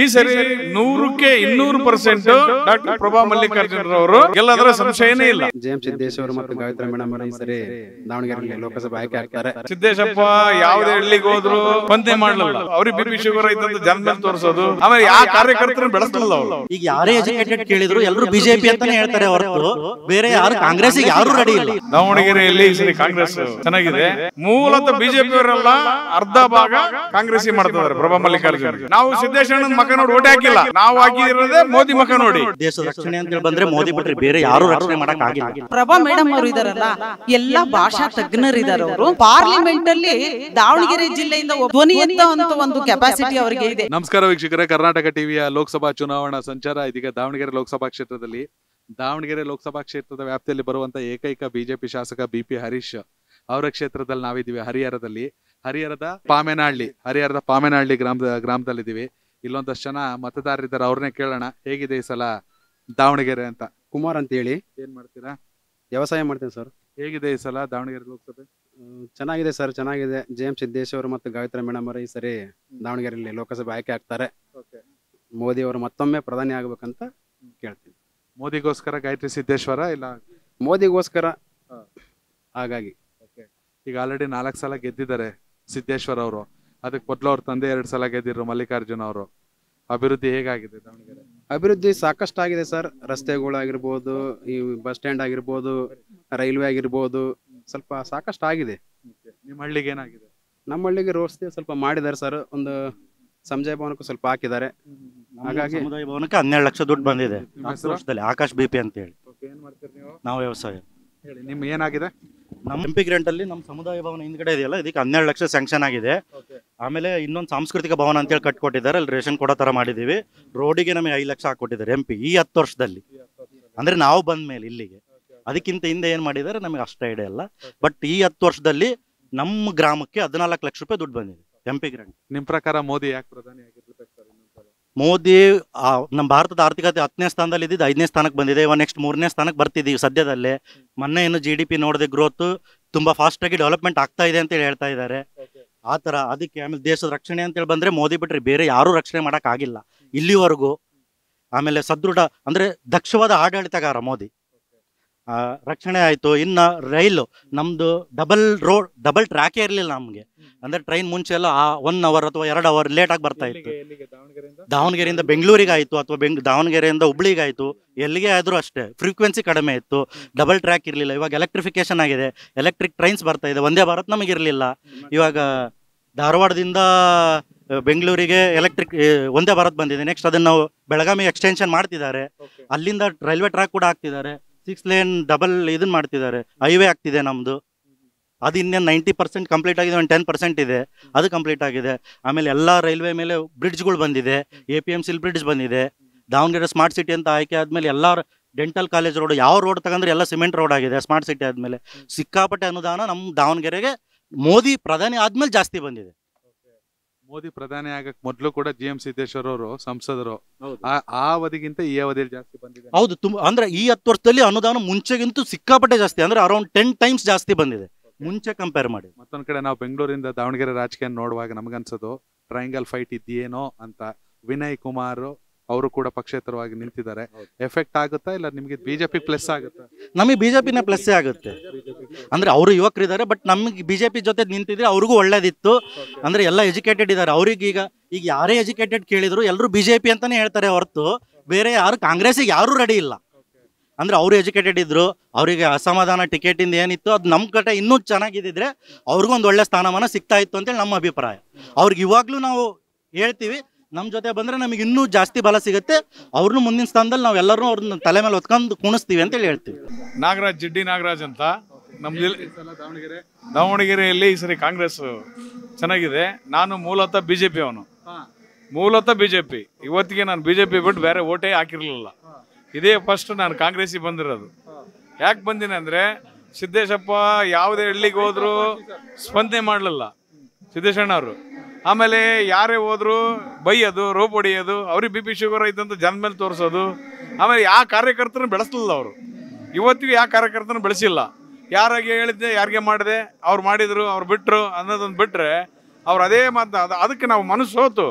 ಈ ಸರಿ ನೂರಕ್ಕೆ ಇನ್ನೂರು ಪರ್ಸೆಂಟ್ ಡಾಕ್ಟರ್ ಪ್ರಭಾ ಮಲ್ಲಿಕಾರ್ಜುನ್ ಅವರು ಎಲ್ಲದರ ಸಂಶಯನೇ ಇಲ್ಲ ಜೆಎಂ ಸಿದ್ದೇಶ್ ಅವರು ಮತ್ತು ಗಾಯತ್ರ ಮೇಡಮ್ ಅವರು ಈ ಸರಿ ದಾವಣಗೆರೆ ಲೋಕಸಭೆ ಆಯ್ಕೆ ಆಗ್ತಾರೆ ಸಿದ್ದೇಶಪ್ಪ ಯಾವ್ದೇ ಹಳ್ಳಿಗೆ ಹೋದ್ರು ಸ್ಪಂದನೆ ಮಾಡಲಿಲ್ಲ ಅವ್ರಿಗೆ ಬಿಪಿ ಶುಗರ್ ಇದ್ದಂತ ಜನ್ಮೇಲೆ ತೋರಿಸೋದು ಆಮೇಲೆ ಯಾವ ಕಾರ್ಯಕರ್ತರನ್ನ ಬೆಳೆಸಲಿಲ್ಲ ಅವರು ಈಗ ಯಾರೇ ಎಜುಕೇಟೆಡ್ ಕೇಳಿದ್ರು ಎಲ್ಲರೂ ಬಿಜೆಪಿ ಅಂತಾನೆ ಹೇಳ್ತಾರೆ ಹೊರತು ಬೇರೆ ಯಾರು ಕಾಂಗ್ರೆಸ್ ಯಾರು ರೆಡಿ ಇಲ್ಲ ದಾವಣಗೆರೆಯಲ್ಲಿ ಈ ಸರಿ ಕಾಂಗ್ರೆಸ್ ಚೆನ್ನಾಗಿದೆ ಮೂಲತಃ ಬಿಜೆಪಿ ಅವರೆಲ್ಲ ಅರ್ಧ ಭಾಗ ಕಾಂಗ್ರೆಸ್ ಮಾಡ್ತಿದ್ದಾರೆ ಪ್ರಭಾ ಮಲ್ಲಿಕಾರ್ಜುನ್ ನಾವು ಸಿದ್ದೇಶ್ವರಣ್ಣನ ಮುಖ ನೋಡಿ ಓಟ್ ಹಾಕಿಲ್ಲ ನಾವು ಮೋದಿ ಮುಖ ನೋಡಿ ದೇಶ ರಕ್ಷಣೆ ಅಂತ ಬಂದ್ರೆ ಮೋದಿ ಬಿಟ್ರಿ ಬೇರೆ ಯಾರು ರಕ್ಷಣೆ ಮಾಡಕ್ ಆಗಿಲ್ಲ ಪ್ರಭಾ ಮೇಡಮ್ ಅವರು ಇದಾರಲ್ಲ ಎಲ್ಲಾ ಭಾಷಾ ತಜ್ಞರಿದ್ದಾರೆ ಅವರು ಪಾರ್ಲಿಮೆಂಟ್ ಅಲ್ಲಿ ದಾವಣಗೆರೆ ಜಿಲ್ಲೆಯಿಂದ ಧ್ವನಿ ಅಂತ ಒಂದು ಕೆಪಾಸಿಟಿ ಅವರಿಗೆ ಇದೆ ನಮಸ್ಕಾರ ವೀಕ್ಷಕರೇ ಕರ್ನಾಟಕ ಟಿವಿಯ ಲೋಕಸಭಾ ಚುನಾವಣಾ ಸಂಚಾರ ಇದೀಗ ದಾವಣಗೆರೆ ಲೋಕಸಭಾ ಕ್ಷೇತ್ರದಲ್ಲಿ ದಾವಣಗೆರೆ ಲೋಕಸಭಾ ಕ್ಷೇತ್ರದ ವ್ಯಾಪ್ತಿಯಲ್ಲಿ ಬರುವಂತ ಏಕೈಕ ಬಿಜೆಪಿ ಶಾಸಕ ಬಿ ಪಿ ಹರೀಶ್ ಅವರ ಕ್ಷೇತ್ರದಲ್ಲಿ ನಾವಿದ್ದೀವಿ ಹರಿಹರದಲ್ಲಿ ಹರಿಹರದ ಪಾಮೇನಹಳ್ಳಿ ಹರಿಹರದ ಪಾಮೇನಹಳ್ಳಿ ಗ್ರಾಮದ ಗ್ರಾಮದಲ್ಲಿದ್ದೀವಿ ಇಲ್ಲೊಂದಷ್ಟು ಜನ ಮತದಾರರಿದ್ದಾರೆ ಅವ್ರನ್ನೇ ಕೇಳೋಣ ಹೇಗಿದೆ ಈ ಸಲ ದಾವಣಗೆರೆ ಅಂತ ಕುಮಾರ್ ಅಂತ ಹೇಳಿ ಏನ್ ಮಾಡ್ತೀರಾ ವ್ಯವಸಾಯ ಮಾಡ್ತೇನೆ ಸರ್ ಹೇಗಿದೆ ಈ ಸಲ ದಾವಣಗೆರೆ ಲೋಕಸಭೆ ಚೆನ್ನಾಗಿದೆ ಸರ್ ಚೆನ್ನಾಗಿದೆ ಜೆ ಎಂ ಸಿದ್ದೇಶ್ವರ ಮತ್ತು ಗಾಯತ್ರಿ ಮೇಡಮ್ ಅವರು ಈ ಸರಿ ದಾವಣಗೆರೆಯಲ್ಲಿ ಲೋಕಸಭೆ ಆಯ್ಕೆ ಆಗ್ತಾರೆ ಮೋದಿ ಅವರು ಮತ್ತೊಮ್ಮೆ ಪ್ರಧಾನಿ ಆಗ್ಬೇಕಂತ ಕೇಳ್ತೀನಿ ಮೋದಿಗೋಸ್ಕರ ಗಾಯತ್ರಿ ಸಿದ್ದೇಶ್ವರ ಇಲ್ಲ ಮೋದಿಗೋಸ್ಕರ ಹಾಗಾಗಿ ಈಗ ಆಲ್ರೆಡಿ ನಾಲ್ಕು ಸಲ ಗೆದ್ದಿದ್ದಾರೆ ಸಿದ್ದೇಶ್ವರ ಅವರು ಅದಕ್ಕೆ ಮೊದಲು ಅವ್ರ ತಂದೆ ಎರಡು ಸಲ ಗೆದ್ದಿದ್ರು ಮಲ್ಲಿಕಾರ್ಜುನ ಅವರು ಅಭಿವೃದ್ಧಿ ಹೇಗಾಗಿದೆ ದಾವಣಗೆರೆ ಅಭಿವೃದ್ಧಿ ಆಗಿದೆ ಸರ್ ರಸ್ತೆಗಳಾಗಿರ್ಬೋದು ಈ ಬಸ್ ಸ್ಟ್ಯಾಂಡ್ ಆಗಿರ್ಬೋದು ರೈಲ್ವೆ ಆಗಿರ್ಬೋದು ಸ್ವಲ್ಪ ಆಗಿದೆ ನಿಮ್ಮ ಹಳ್ಳಿಗೆ ಏನಾಗಿದೆ ನಮ್ಮ ಹಳ್ಳಿಗೆ ರೋಡ್ಸ್ ಸ್ವಲ್ಪ ಮಾಡಿದ್ದಾರೆ ಸರ್ ಒಂದು ಸಂಜಯ ಭವನಕ್ಕೂ ಸ್ವಲ್ಪ ಹಾಕಿದ್ದಾರೆ ಹಾಗಾಗಿ ಸಮುದಾಯ ಭವನಕ್ಕೆ ಹನ್ನೆರಡು ಲಕ್ಷ ದುಡ್ಡು ಬಂದಿದೆ ಆಕಾಶ ವರ್ಷದಲ್ಲಿ ಆಕಾಶ್ ಬಿ ಅಂತ ಹೇಳಿ ನಾವು ವ್ಯವಸಾಯ ಹೇಳಿ ನಿಮ್ಗೆ ಏನಾಗಿದೆ ನಮ್ಮ ಎಂಪಿ ಗ್ರಾಂಟ್ ಅಲ್ಲಿ ನಮ್ಮ ಸಮುದಾಯ ಭವನ ಹಿಂದ್ಗಡೆ ಇದೆಯಲ್ಲ ಇದಕ್ಕೆ ಹನ್ನೆರಡು ಲಕ್ಷ ಸ್ಯಾಂಕ್ಷನ್ ಆಗಿದೆ ಆಮೇಲೆ ಇನ್ನೊಂದು ಸಾಂಸ್ಕೃತಿಕ ಭವನ ಅಂತೇಳಿ ಕಟ್ಕೊಟ್ಟಿದ್ದಾರೆ ಅಲ್ಲಿ ರೇಷನ್ ಕೊಡೋ ತರ ಮಾಡಿದೀವಿ ರೋಡಿಗೆ ನಮಗೆ ಐದು ಲಕ್ಷ ಹಾಕೊಟ್ಟಿದ್ದಾರೆ ಎಂ ಪಿ ಈ ಹತ್ತು ವರ್ಷದಲ್ಲಿ ಅಂದ್ರೆ ನಾವು ಬಂದ ಮೇಲೆ ಇಲ್ಲಿಗೆ ಅದಕ್ಕಿಂತ ಹಿಂದೆ ಏನು ಮಾಡಿದ್ದಾರೆ ನಮಗೆ ಅಷ್ಟು ಐಡಿಯಾ ಇಲ್ಲ ಬಟ್ ಈ ಹತ್ತು ವರ್ಷದಲ್ಲಿ ನಮ್ಮ ಗ್ರಾಮಕ್ಕೆ ಹದಿನಾಲ್ಕು ಲಕ್ಷ ರೂಪಾಯಿ ದುಡ್ಡು ಬಂದಿದೆ ಎಂ ಪಿ ಗ್ರಾಂಟ್ ನಿಮ್ಮ ಪ್ರಕಾರ ಮೋದಿ ಯಾಕೆ ಪ್ರಧಾನಿ ಮೋದಿ ನಮ್ಮ ಭಾರತದ ಆರ್ಥಿಕತೆ ಹತ್ತನೇ ಸ್ಥಾನದಲ್ಲಿ ಇದ್ದಿದ್ದು ಐದನೇ ಸ್ಥಾನಕ್ಕೆ ಬಂದಿದೆ ಇವಾಗ ನೆಕ್ಸ್ಟ್ ಮೂರನೇ ಸ್ಥಾನಕ್ಕೆ ಬರ್ತಿದ್ದೀವಿ ಸದ್ಯದಲ್ಲೇ ಮೊನ್ನೆ ಏನು ಜಿ ಡಿ ಪಿ ನೋಡಿದೆ ಗ್ರೋತ್ ತುಂಬ ಫಾಸ್ಟಾಗಿ ಡೆವಲಪ್ಮೆಂಟ್ ಆಗ್ತಾ ಇದೆ ಅಂತೇಳಿ ಹೇಳ್ತಾ ಇದ್ದಾರೆ ಆ ಥರ ಅದಕ್ಕೆ ಆಮೇಲೆ ದೇಶದ ರಕ್ಷಣೆ ಅಂತೇಳಿ ಬಂದರೆ ಮೋದಿ ಬಿಟ್ಟರೆ ಬೇರೆ ಯಾರೂ ರಕ್ಷಣೆ ಮಾಡೋಕ್ಕಾಗಿಲ್ಲ ಇಲ್ಲಿವರೆಗೂ ಆಮೇಲೆ ಸದೃಢ ಅಂದರೆ ದಕ್ಷವಾದ ಆಡಳಿತಗಾರ ಮೋದಿ ರಕ್ಷಣೆ ಆಯಿತು ಇನ್ನು ರೈಲು ನಮ್ಮದು ಡಬಲ್ ರೋಡ್ ಡಬಲ್ ಟ್ರ್ಯಾಕೇ ಇರಲಿಲ್ಲ ನಮಗೆ ಅಂದರೆ ಟ್ರೈನ್ ಮುಂಚೆ ಎಲ್ಲ ಒನ್ ಅವರ್ ಅಥವಾ ಎರಡು ಅವರ್ ಲೇಟಾಗಿ ಬರ್ತಾ ಇತ್ತು ದಾವಣಗೆರೆಯಿಂದ ಬೆಂಗಳೂರಿಗೆ ಆಯಿತು ಅಥವಾ ಬೆಂಗ್ ದಾವಣಗೆರೆಯಿಂದ ಹುಬ್ಳಿಗೆ ಆಯಿತು ಎಲ್ಲಿಗೆ ಆದರೂ ಅಷ್ಟೇ ಫ್ರೀಕ್ವೆನ್ಸಿ ಕಡಿಮೆ ಇತ್ತು ಡಬಲ್ ಟ್ರ್ಯಾಕ್ ಇರಲಿಲ್ಲ ಇವಾಗ ಎಲೆಕ್ಟ್ರಿಫಿಕೇಶನ್ ಆಗಿದೆ ಎಲೆಕ್ಟ್ರಿಕ್ ಟ್ರೈನ್ಸ್ ಬರ್ತಾ ಇದೆ ಒಂದೇ ಭಾರತ್ ನಮಗಿರಲಿಲ್ಲ ಇವಾಗ ಧಾರವಾಡದಿಂದ ಬೆಂಗಳೂರಿಗೆ ಎಲೆಕ್ಟ್ರಿಕ್ ಒಂದೇ ಭಾರತ್ ಬಂದಿದೆ ನೆಕ್ಸ್ಟ್ ಅದನ್ನು ಬೆಳಗಾವಿ ಎಕ್ಸ್ಟೆನ್ಷನ್ ಮಾಡ್ತಿದ್ದಾರೆ ಅಲ್ಲಿಂದ ರೈಲ್ವೆ ಟ್ರ್ಯಾಕ್ ಕೂಡ ಹಾಕ್ತಿದ್ದಾರೆ ಸಿಕ್ಸ್ ಲೇನ್ ಡಬಲ್ ಇದನ್ನ ಮಾಡ್ತಿದ್ದಾರೆ ಹೈವೇ ಆಗ್ತಿದೆ ನಮ್ಮದು ಅದು ಇನ್ನೇನು ನೈಂಟಿ ಪರ್ಸೆಂಟ್ ಕಂಪ್ಲೀಟ್ ಆಗಿದೆ ಒಂದು ಟೆನ್ ಪರ್ಸೆಂಟ್ ಇದೆ ಅದು ಕಂಪ್ಲೀಟ್ ಆಗಿದೆ ಆಮೇಲೆ ಎಲ್ಲ ರೈಲ್ವೆ ಮೇಲೆ ಬ್ರಿಡ್ಜ್ಗಳು ಬಂದಿದೆ ಎ ಪಿ ಎಮ್ ಸಿಲ್ ಬ್ರಿಡ್ಜ್ ಬಂದಿದೆ ದಾವಣಗೆರೆ ಸ್ಮಾರ್ಟ್ ಸಿಟಿ ಅಂತ ಆಯ್ಕೆ ಆದಮೇಲೆ ಎಲ್ಲ ಡೆಂಟಲ್ ಕಾಲೇಜ್ ರೋಡ್ ಯಾವ ರೋಡ್ ತಗೊಂಡ್ರೆ ಎಲ್ಲ ಸಿಮೆಂಟ್ ರೋಡ್ ಆಗಿದೆ ಸ್ಮಾರ್ಟ್ ಸಿಟಿ ಆದಮೇಲೆ ಸಿಕ್ಕಾಪಟ್ಟೆ ಅನುದಾನ ನಮ್ಮ ದಾವಣಗೆರೆಗೆ ಮೋದಿ ಪ್ರಧಾನಿ ಆದಮೇಲೆ ಜಾಸ್ತಿ ಬಂದಿದೆ ಮೋದಿ ಪ್ರಧಾನಿ ಆಗಕ್ ಮೊದಲು ಕೂಡ ಜಿ ಎಂ ಸಿದ್ದೇಶ್ವರ ಅವರು ಸಂಸದರು ಆ- ಆ ಅವಧಿಗಿಂತ ಈ ಅವಧಿಯಲ್ಲಿ ಜಾಸ್ತಿ ಬಂದಿದೆ ಹೌದು ತುಂಬಾ ಅಂದ್ರೆ ಈ ಹತ್ತು ವರ್ಷದಲ್ಲಿ ಅನುದಾನ ಮುಂಚೆಗಿಂತೂ ಸಿಕ್ಕಾಪಟ್ಟೆ ಜಾಸ್ತಿ ಅಂದ್ರೆ ಅರೌಂಡ್ ಟೆನ್ ಟೈಮ್ಸ್ ಜಾಸ್ತಿ ಬಂದಿದೆ ಮುಂಚೆ ಕಂಪೇರ್ ಮಾಡಿ ಮತ್ತೊಂದ್ ಕಡೆ ನಾವು ಬೆಂಗಳೂರಿಂದ ದಾವಣಗೆರೆ ರಾಜಕೀಯ ನೋಡುವಾಗ ನಮ್ಗನ್ಸೋದು ಟ್ರೈಂಗಲ್ ಫೈಟ್ ಇದೆಯೇನೋ ಅಂತ ವಿನಯ್ ಕುಮಾರ್ ಅವರು ಕೂಡ ಪಕ್ಷೇತರವಾಗಿ ನಿಂತಿದ್ದಾರೆ ಎಫೆಕ್ಟ್ ಆಗುತ್ತಾ ಇಲ್ಲ ನಿಮಗೆ ಬಿಜೆಪಿ ಪ್ಲಸ್ ಆಗುತ್ತಾ ನಮಗೆ ಬಿಜೆಪಿನ ಪ್ಲಸ್ಸೇ ಆಗುತ್ತೆ ಅಂದ್ರೆ ಅವರು ಯುವಕರಿದ್ದಾರೆ ಬಟ್ ನಮಗೆ ಬಿಜೆಪಿ ಜೊತೆ ನಿಂತಿದ್ರೆ ಅವ್ರಿಗೂ ಒಳ್ಳೇದಿತ್ತು ಅಂದ್ರೆ ಎಲ್ಲ ಎಜುಕೇಟೆಡ್ ಇದ್ದಾರೆ ಅವ್ರಿಗೀಗ ಈಗ ಯಾರೇ ಎಜುಕೇಟೆಡ್ ಕೇಳಿದ್ರು ಎಲ್ಲರೂ ಬಿಜೆಪಿ ಅಂತಾನೆ ಹೇಳ್ತಾರೆ ಹೊರತು ಬೇರೆ ಯಾರು ಕಾಂಗ್ರೆಸ್ಸಿಗೆ ಯಾರು ರೆಡಿ ಇಲ್ಲ ಅಂದ್ರೆ ಅವರು ಎಜುಕೇಟೆಡ್ ಇದ್ರು ಅವರಿಗೆ ಅಸಮಾಧಾನ ಇಂದ ಏನಿತ್ತು ಅದು ನಮ್ಮ ಕಡೆ ಇನ್ನೂ ಚೆನ್ನಾಗಿದ್ದಿದ್ರೆ ಅವ್ರಿಗೊಂದು ಒಳ್ಳೆ ಸ್ಥಾನಮಾನ ಸಿಗ್ತಾ ಇತ್ತು ಅಂತೇಳಿ ನಮ್ಮ ಅಭಿಪ್ರಾಯ ಅವ್ರಿಗೆ ಇವಾಗ್ಲೂ ನಾವು ಹೇಳ್ತೀವಿ ನಮ್ಮ ಜೊತೆ ಬಂದರೆ ನಮಗೆ ಇನ್ನೂ ಜಾಸ್ತಿ ಬಲ ಸಿಗುತ್ತೆ ಅವ್ರನ್ನೂ ಮುಂದಿನ ಸ್ಥಾನದಲ್ಲಿ ನಾವು ಎಲ್ಲರೂ ಅವ್ರನ್ನ ತಲೆ ಮೇಲೆ ಹೊತ್ಕೊಂಡು ಕುಣಿಸ್ತೀವಿ ಅಂತೇಳಿ ಹೇಳ್ತೀವಿ ನಾಗರಾಜ್ ಜಿಡ್ಡಿ ನಾಗರಾಜ್ ಅಂತ ನಮ್ಮ ಜಿಲ್ಲೆ ದಾವಣಗೆರೆ ದಾವಣಗೆರೆಯಲ್ಲಿ ಈ ಸರಿ ಕಾಂಗ್ರೆಸ್ ಚೆನ್ನಾಗಿದೆ ನಾನು ಮೂಲತಃ ಬಿ ಜೆ ಪಿ ಅವನು ಮೂಲತಃ ಬಿ ಜೆ ಪಿ ಇವತ್ತಿಗೆ ನಾನು ಬಿ ಜೆ ಪಿ ಬಿಟ್ಟು ಬೇರೆ ಓಟೇ ಹಾಕಿರಲಿಲ್ಲ ಇದೇ ಫಸ್ಟ್ ನಾನು ಕಾಂಗ್ರೆಸ್ಸಿಗೆ ಬಂದಿರೋದು ಯಾಕೆ ಬಂದಿನ ಅಂದರೆ ಸಿದ್ದೇಶಪ್ಪ ಯಾವುದೇ ಹಳ್ಳಿಗೆ ಹೋದರೂ ಸ್ಪಂದನೆ ಮಾಡಲಿಲ್ಲ ಅವರು ಆಮೇಲೆ ಯಾರೇ ಹೋದ್ರು ಬೈಯೋದು ರೋಪ್ ಹೊಡೆಯೋದು ಅವ್ರಿಗೆ ಬಿ ಪಿ ಶುಗರ್ ಐತೆ ಅಂತ ಜನ ಮೇಲೆ ತೋರಿಸೋದು ಆಮೇಲೆ ಯಾವ ಕಾರ್ಯಕರ್ತನ ಬೆಳೆಸಲಿಲ್ಲ ಅವರು ಇವತ್ತಿಗೂ ಯಾವ ಕಾರ್ಯಕರ್ತನ ಬೆಳೆಸಿಲ್ಲ ಯಾರಾಗೆ ಹೇಳಿದ್ದೆ ಯಾರಿಗೆ ಮಾಡಿದೆ ಅವ್ರು ಮಾಡಿದರು ಅವ್ರು ಬಿಟ್ಟರು ಅನ್ನೋದನ್ನು ಬಿಟ್ಟರೆ ಅವ್ರು ಅದೇ ಮಾತು ಅದು ಅದಕ್ಕೆ ನಾವು ಮನಸ್ಸು ಸೋತು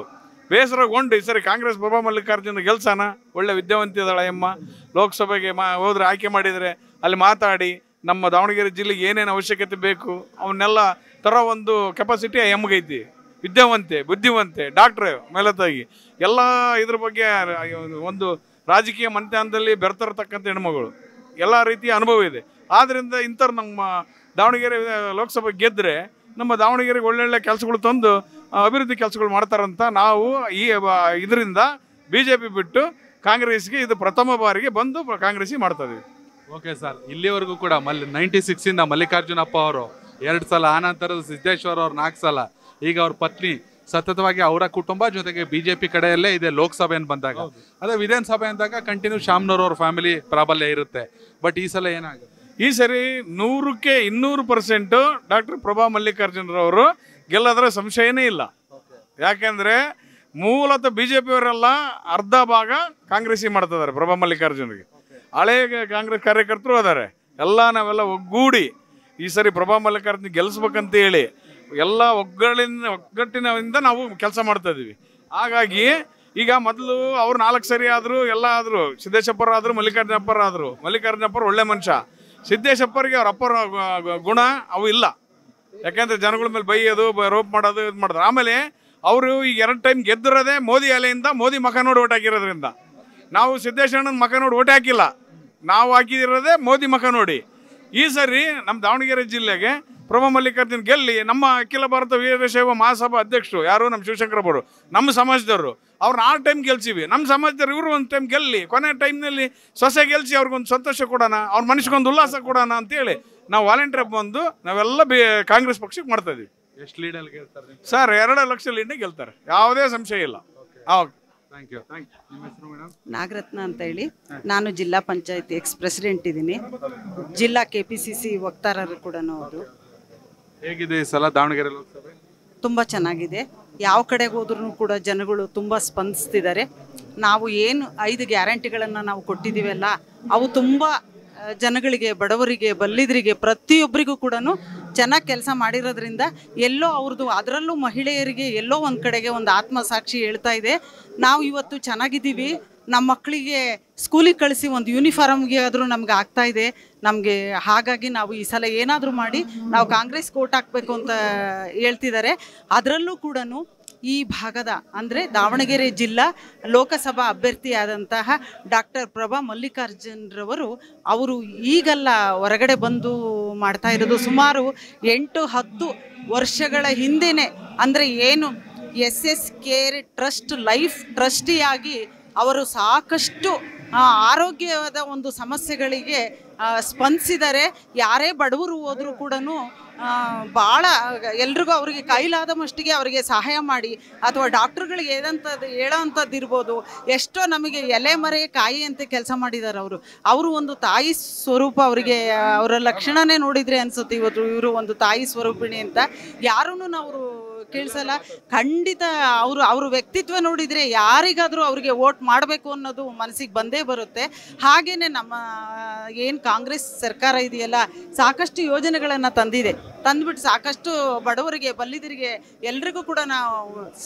ಬೇಸರಗೊಂಡು ಈ ಸರಿ ಕಾಂಗ್ರೆಸ್ ಬಾಬಾ ಮಲ್ಲಿಕಾರ್ಜುನ ಗೆಲ್ಸಾನ ಒಳ್ಳೆ ವಿದ್ಯಾವಂತಿದ್ದಾಳೆ ಎಮ್ಮ ಲೋಕಸಭೆಗೆ ಮಾ ಹೋದ್ರೆ ಆಯ್ಕೆ ಮಾಡಿದರೆ ಅಲ್ಲಿ ಮಾತಾಡಿ ನಮ್ಮ ದಾವಣಗೆರೆ ಜಿಲ್ಲೆಗೆ ಏನೇನು ಅವಶ್ಯಕತೆ ಬೇಕು ಅವನ್ನೆಲ್ಲ ತರೋ ಒಂದು ಕೆಪಾಸಿಟಿ ಆ ಎಮ್ಗೈತಿ ವಿದ್ಯಾವಂತೆ ಬುದ್ಧಿವಂತೆ ಡಾಕ್ಟ್ರೆ ಮೇಲತ್ತಾಗಿ ಎಲ್ಲ ಇದ್ರ ಬಗ್ಗೆ ಒಂದು ರಾಜಕೀಯ ಮನೆತನದಲ್ಲಿ ಬೆರ್ತರ್ತಕ್ಕಂಥ ಹೆಣ್ಮಗಳು ಎಲ್ಲ ರೀತಿಯ ಅನುಭವ ಇದೆ ಆದ್ದರಿಂದ ಇಂಥವ್ರು ನಮ್ಮ ದಾವಣಗೆರೆ ಲೋಕಸಭೆ ಗೆದ್ದರೆ ನಮ್ಮ ದಾವಣಗೆರೆಗೆ ಒಳ್ಳೊಳ್ಳೆ ಕೆಲಸಗಳು ತಂದು ಅಭಿವೃದ್ಧಿ ಕೆಲಸಗಳು ಮಾಡ್ತಾರಂತ ನಾವು ಈ ಇದರಿಂದ ಬಿ ಜೆ ಪಿ ಬಿಟ್ಟು ಕಾಂಗ್ರೆಸ್ಗೆ ಇದು ಪ್ರಥಮ ಬಾರಿಗೆ ಬಂದು ಕಾಂಗ್ರೆಸ್ಗೆ ಮಾಡ್ತಾ ಇದೀವಿ ಓಕೆ ಸರ್ ಇಲ್ಲಿವರೆಗೂ ಕೂಡ ಮಲ್ಲಿ ನೈಂಟಿ ಸಿಕ್ಸಿಂದ ಮಲ್ಲಿಕಾರ್ಜುನಪ್ಪ ಅವರು ಎರಡು ಸಲ ಆನಂತರದ ಸಿದ್ದೇಶ್ವರ ಅವರು ನಾಲ್ಕು ಸಲ ಈಗ ಅವ್ರ ಪತ್ನಿ ಸತತವಾಗಿ ಅವರ ಕುಟುಂಬ ಜೊತೆಗೆ ಬಿಜೆಪಿ ಕಡೆಯಲ್ಲೇ ಇದೆ ಲೋಕಸಭೆ ಬಂದಾಗ ಅದೇ ವಿಧಾನಸಭೆ ಅಂದಾಗ ಕಂಟಿನ್ಯೂ ಶಾಮ್ನೂರ್ ಅವ್ರ ಫ್ಯಾಮಿಲಿ ಪ್ರಾಬಲ್ಯ ಇರುತ್ತೆ ಬಟ್ ಈ ಸಲ ಏನಾಗುತ್ತೆ ಈ ಸರಿ ನೂರಕ್ಕೆ ಇನ್ನೂರು ಪರ್ಸೆಂಟು ಡಾಕ್ಟರ್ ಪ್ರಭಾ ಮಲ್ಲಿಕಾರ್ಜುನರವರು ಗೆಲ್ಲದ್ರೆ ಸಂಶಯನೇ ಇಲ್ಲ ಯಾಕೆಂದರೆ ಮೂಲತಃ ಬಿ ಜೆ ಪಿಯವರೆಲ್ಲ ಅರ್ಧ ಭಾಗ ಕಾಂಗ್ರೆಸ್ಸಿಗೆ ಮಾಡ್ತಿದ್ದಾರೆ ಪ್ರಭಾ ಮಲ್ಲಿಕಾರ್ಜುನಿಗೆ ಹಳೆ ಕಾಂಗ್ರೆಸ್ ಕಾರ್ಯಕರ್ತರು ಅದಾರೆ ಎಲ್ಲ ನಾವೆಲ್ಲ ಒಗ್ಗೂಡಿ ಈ ಸರಿ ಪ್ರಭಾ ಮಲ್ಲಿಕಾರ್ಜುನ್ ಗೆಲ್ಲಿಸ್ಬೇಕಂತ ಹೇಳಿ ಎಲ್ಲ ಒಗ್ಗಳಿಂದ ಒಗ್ಗಟ್ಟಿನಿಂದ ನಾವು ಕೆಲಸ ಮಾಡ್ತಾ ಇದ್ದೀವಿ ಹಾಗಾಗಿ ಈಗ ಮೊದಲು ಅವ್ರು ನಾಲ್ಕು ಸರಿ ಆದರೂ ಎಲ್ಲ ಆದರೂ ಸಿದ್ದೇಶಪ್ಪರ್ ಮಲ್ಲಿಕಾರ್ಜುನಪ್ಪರಾದರು ಮಲ್ಲಿಕಾರ್ಜುನಪ್ಪರ್ ಆದ್ರು ಮಲ್ಲಿಕಾರ್ಜುನಪ್ಪರ್ ಒಳ್ಳೆ ಮನುಷ್ಯ ಸಿದ್ದೇಶಪ್ಪರಿಗೆ ಅವ್ರ ಅಪ್ಪರ ಗುಣ ಅವು ಇಲ್ಲ ಯಾಕೆಂದರೆ ಜನಗಳ ಮೇಲೆ ಬೈಯೋದು ರೋಪ್ ಮಾಡೋದು ಇದು ಮಾಡಿದ್ರು ಆಮೇಲೆ ಅವರು ಈಗ ಎರಡು ಟೈಮ್ ಗೆದ್ದಿರೋದೇ ಮೋದಿ ಅಲೆಯಿಂದ ಮೋದಿ ಮಖ ನೋಡಿ ಓಟ್ ಹಾಕಿರೋದ್ರಿಂದ ನಾವು ಸಿದ್ದೇಶಣ್ಣನ ಮಖ ನೋಡಿ ಓಟ್ ಹಾಕಿಲ್ಲ ನಾವು ಹಾಕಿದಿರೋದೇ ಮೋದಿ ಮಖ ನೋಡಿ ಈ ಸರಿ ನಮ್ಮ ದಾವಣಗೆರೆ ಜಿಲ್ಲೆಗೆ ಪ್ರಭಾ ಮಲ್ಲಿಕಾರ್ಜುನ್ ಗೆಲ್ಲಿ ನಮ್ಮ ಅಖಿಲ ಭಾರತ ವೀರಶೈವ ಮಹಾಸಭಾ ಅಧ್ಯಕ್ಷರು ಯಾರು ನಮ್ಮ ಶಿವಶಂಕರಪ್ಪರು ನಮ್ಮ ಸಮಾಜದವರು ಅವ್ರು ಆರು ಟೈಮ್ ಗೆಲ್ಸಿವಿ ನಮ್ಮ ಸಮಾಜದವ್ರು ಇವರು ಒಂದು ಟೈಮ್ ಗೆಲ್ಲಿ ಕೊನೆ ಟೈಮ್ನಲ್ಲಿ ಸೊಸೆ ಗೆಲ್ಸಿ ಅವ್ರಿಗೊಂದು ಸಂತೋಷ ಕೊಡೋಣ ಅವ್ರ ಮನುಷ್ಯಗೊಂದು ಉಲ್ಲಾಸ ಕೊಡೋಣ ಅಂತೇಳಿ ನಾವು ವಾಲಂಟಿಯರ್ ಬಂದು ನಾವೆಲ್ಲ ಬಿ ಕಾಂಗ್ರೆಸ್ ಪಕ್ಷಕ್ಕೆ ಮಾಡ್ತಾ ಇದೀವಿ ಎಷ್ಟು ಲೀಡಲ್ಲಿ ಗೆಲ್ತಾರೆ ಸರ್ ಎರಡು ಲಕ್ಷ ಲೀಡ್ನೇ ಗೆಲ್ತಾರೆ ಯಾವುದೇ ಸಂಶಯ ಇಲ್ಲ ನಾಗರತ್ನ ಅಂತ ಹೇಳಿ ನಾನು ಜಿಲ್ಲಾ ಪಂಚಾಯತಿ ಎಕ್ಸ್ ಪ್ರೆಸಿಡೆಂಟ್ ಇದ್ದೀನಿ ಜಿಲ್ಲಾ ಕೆ ಪಿ ಸಿ ಸಿ ವಕ್ತಾರರು ಕೂಡ ಹೌದು ಹೇಗಿದೆ ಈ ಸಲ ದಾವಣಗೆರೆ ಲೋಕಸಭೆ ತುಂಬಾ ಚೆನ್ನಾಗಿದೆ ಯಾವ ಕಡೆ ಹೋದ್ರೂ ಕೂಡ ಜನಗಳು ತುಂಬಾ ಸ್ಪಂದಿಸ್ತಿದ್ದಾರೆ ನಾವು ಏನು ಐದು ಗ್ಯಾರಂಟಿಗಳನ್ನು ನಾವು ಕೊಟ್ಟಿದ್ದೀವಲ್ಲ ಅವು ತುಂಬಾ ಜನಗಳಿಗೆ ಬಡವರಿಗೆ ಬಲ್ಲಿದರಿಗೆ ಪ್ರತಿಯೊಬ್ಬರಿಗೂ ಕೂಡ ಚೆನ್ನಾಗಿ ಕೆಲಸ ಮಾಡಿರೋದ್ರಿಂದ ಎಲ್ಲೋ ಅವ್ರದ್ದು ಅದರಲ್ಲೂ ಮಹಿಳೆಯರಿಗೆ ಎಲ್ಲೋ ಒಂದು ಕಡೆಗೆ ಒಂದು ಆತ್ಮಸಾಕ್ಷಿ ಹೇಳ್ತಾ ಇದೆ ನಾವು ಇವತ್ತು ಚೆನ್ನಾಗಿದ್ದೀವಿ ನಮ್ಮ ಮಕ್ಕಳಿಗೆ ಸ್ಕೂಲಿಗೆ ಕಳಿಸಿ ಒಂದು ಯೂನಿಫಾರ್ಮ್ಗೆ ಆದರೂ ನಮ್ಗೆ ಆಗ್ತಾ ಇದೆ ನಮಗೆ ಹಾಗಾಗಿ ನಾವು ಈ ಸಲ ಏನಾದರೂ ಮಾಡಿ ನಾವು ಕಾಂಗ್ರೆಸ್ ಕೋಟ್ ಹಾಕಬೇಕು ಅಂತ ಹೇಳ್ತಿದ್ದಾರೆ ಅದರಲ್ಲೂ ಕೂಡ ಈ ಭಾಗದ ಅಂದರೆ ದಾವಣಗೆರೆ ಜಿಲ್ಲಾ ಲೋಕಸಭಾ ಅಭ್ಯರ್ಥಿಯಾದಂತಹ ಡಾಕ್ಟರ್ ಪ್ರಭಾ ಮಲ್ಲಿಕಾರ್ಜುನ್ರವರು ಅವರು ಈಗಲ್ಲ ಹೊರಗಡೆ ಬಂದು ಮಾಡ್ತಾ ಇರೋದು ಸುಮಾರು ಎಂಟು ಹತ್ತು ವರ್ಷಗಳ ಹಿಂದೆಯೇ ಅಂದರೆ ಏನು S S care trust life ಟ್ರಸ್ಟಿಯಾಗಿ ಅವರು ಸಾಕಷ್ಟು ಆರೋಗ್ಯದ ಒಂದು ಸಮಸ್ಯೆಗಳಿಗೆ ಸ್ಪಂದಿಸಿದರೆ ಯಾರೇ ಬಡವರು ಹೋದರೂ ಕೂಡ ಭಾಳ ಎಲ್ರಿಗೂ ಅವರಿಗೆ ಕೈಲಾದ ಮಷ್ಟಿಗೆ ಅವರಿಗೆ ಸಹಾಯ ಮಾಡಿ ಅಥವಾ ಡಾಕ್ಟ್ರುಗಳಿಗೆ ಏನಂಥದ್ದು ಹೇಳೋವಂಥದ್ದು ಇರ್ಬೋದು ಎಷ್ಟೋ ನಮಗೆ ಎಲೆ ಮರೆ ಕಾಯಿ ಅಂತ ಕೆಲಸ ಮಾಡಿದ್ದಾರೆ ಅವರು ಅವರು ಒಂದು ತಾಯಿ ಸ್ವರೂಪ ಅವರಿಗೆ ಅವರ ಲಕ್ಷಣನೇ ನೋಡಿದರೆ ಅನಿಸುತ್ತೆ ಇವತ್ತು ಇವರು ಒಂದು ತಾಯಿ ಸ್ವರೂಪಿಣಿ ಅಂತ ಯಾರೂ ಅವರು ಕೇಳಿಸಲ್ಲ ಖಂಡಿತ ಅವರು ಅವ್ರ ವ್ಯಕ್ತಿತ್ವ ನೋಡಿದರೆ ಯಾರಿಗಾದರೂ ಅವರಿಗೆ ವೋಟ್ ಮಾಡಬೇಕು ಅನ್ನೋದು ಮನಸ್ಸಿಗೆ ಬಂದೇ ಬರುತ್ತೆ ಹಾಗೆಯೇ ನಮ್ಮ ಏನು ಕಾಂಗ್ರೆಸ್ ಸರ್ಕಾರ ಇದೆಯಲ್ಲ ಸಾಕಷ್ಟು ಯೋಜನೆಗಳನ್ನು ತಂದಿದೆ ತಂದುಬಿಟ್ಟು ಸಾಕಷ್ಟು ಬಡವರಿಗೆ ಬಲ್ಲಿದರಿಗೆ ಎಲ್ರಿಗೂ ಕೂಡ ನಾವು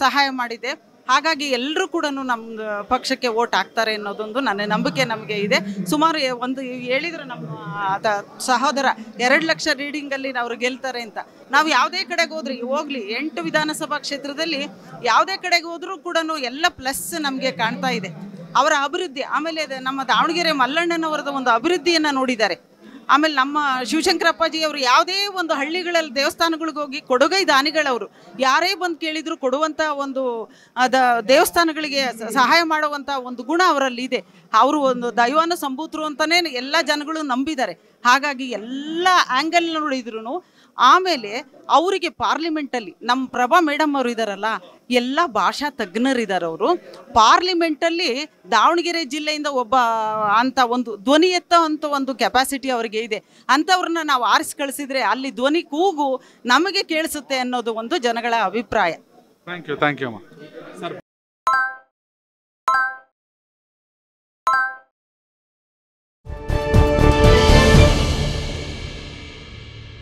ಸಹಾಯ ಮಾಡಿದೆ ಹಾಗಾಗಿ ಎಲ್ಲರೂ ಕೂಡ ನಮ್ಮ ಪಕ್ಷಕ್ಕೆ ಓಟ್ ಹಾಕ್ತಾರೆ ಅನ್ನೋದೊಂದು ನನ್ನ ನಂಬಿಕೆ ನಮಗೆ ಇದೆ ಸುಮಾರು ಒಂದು ಹೇಳಿದ್ರು ನಮ್ಮ ಸಹೋದರ ಎರಡು ಲಕ್ಷ ರೀಡಿಂಗಲ್ಲಿ ಅವರು ಗೆಲ್ತಾರೆ ಅಂತ ನಾವು ಯಾವುದೇ ಕಡೆಗೆ ಹೋದ್ರೆ ಹೋಗ್ಲಿ ಎಂಟು ವಿಧಾನಸಭಾ ಕ್ಷೇತ್ರದಲ್ಲಿ ಯಾವುದೇ ಕಡೆಗೆ ಹೋದ್ರೂ ಕೂಡ ಎಲ್ಲ ಪ್ಲಸ್ ನಮಗೆ ಕಾಣ್ತಾ ಇದೆ ಅವರ ಅಭಿವೃದ್ಧಿ ಆಮೇಲೆ ನಮ್ಮ ದಾವಣಗೆರೆ ಮಲ್ಲಣ್ಣನವರದ ಒಂದು ಅಭಿವೃದ್ಧಿಯನ್ನು ನೋಡಿದ್ದಾರೆ ಆಮೇಲೆ ನಮ್ಮ ಶಿವಶಂಕರಪ್ಪಾಜಿ ಅವರು ಯಾವುದೇ ಒಂದು ಹಳ್ಳಿಗಳಲ್ಲಿ ದೇವಸ್ಥಾನಗಳಿಗೆ ಹೋಗಿ ಕೊಡುಗೈ ದಾನಿಗಳವರು ಯಾರೇ ಬಂದು ಕೇಳಿದ್ರು ಕೊಡುವಂಥ ಒಂದು ಅದ ದೇವಸ್ಥಾನಗಳಿಗೆ ಸಹಾಯ ಮಾಡುವಂಥ ಒಂದು ಗುಣ ಅವರಲ್ಲಿ ಇದೆ ಅವರು ಒಂದು ದೈವಾನು ಸಂಭೂತರು ಅಂತಲೇ ಎಲ್ಲ ಜನಗಳು ನಂಬಿದ್ದಾರೆ ಹಾಗಾಗಿ ಎಲ್ಲ ಆ್ಯಂಗಲ್ ನೋಡಿದ್ರು ಆಮೇಲೆ ಅವರಿಗೆ ಪಾರ್ಲಿಮೆಂಟಲ್ಲಿ ನಮ್ಮ ಪ್ರಭಾ ಮೇಡಮ್ ಅವರು ಇದ್ದಾರಲ್ಲ ಎಲ್ಲ ಭಾಷಾ ತಜ್ಞರಿದ್ದಾರೆ ಅವರು ಪಾರ್ಲಿಮೆಂಟಲ್ಲಿ ದಾವಣಗೆರೆ ಜಿಲ್ಲೆಯಿಂದ ಒಬ್ಬ ಅಂತ ಒಂದು ಧ್ವನಿ ಎತ್ತ ಅಂತ ಒಂದು ಕೆಪಾಸಿಟಿ ಅವರಿಗೆ ಇದೆ ಅಂಥವ್ರನ್ನ ನಾವು ಆರಿಸಿ ಕಳಿಸಿದ್ರೆ ಅಲ್ಲಿ ಧ್ವನಿ ಕೂಗು ನಮಗೆ ಕೇಳಿಸುತ್ತೆ ಅನ್ನೋದು ಒಂದು ಜನಗಳ ಅಭಿಪ್ರಾಯ thank you thank you sir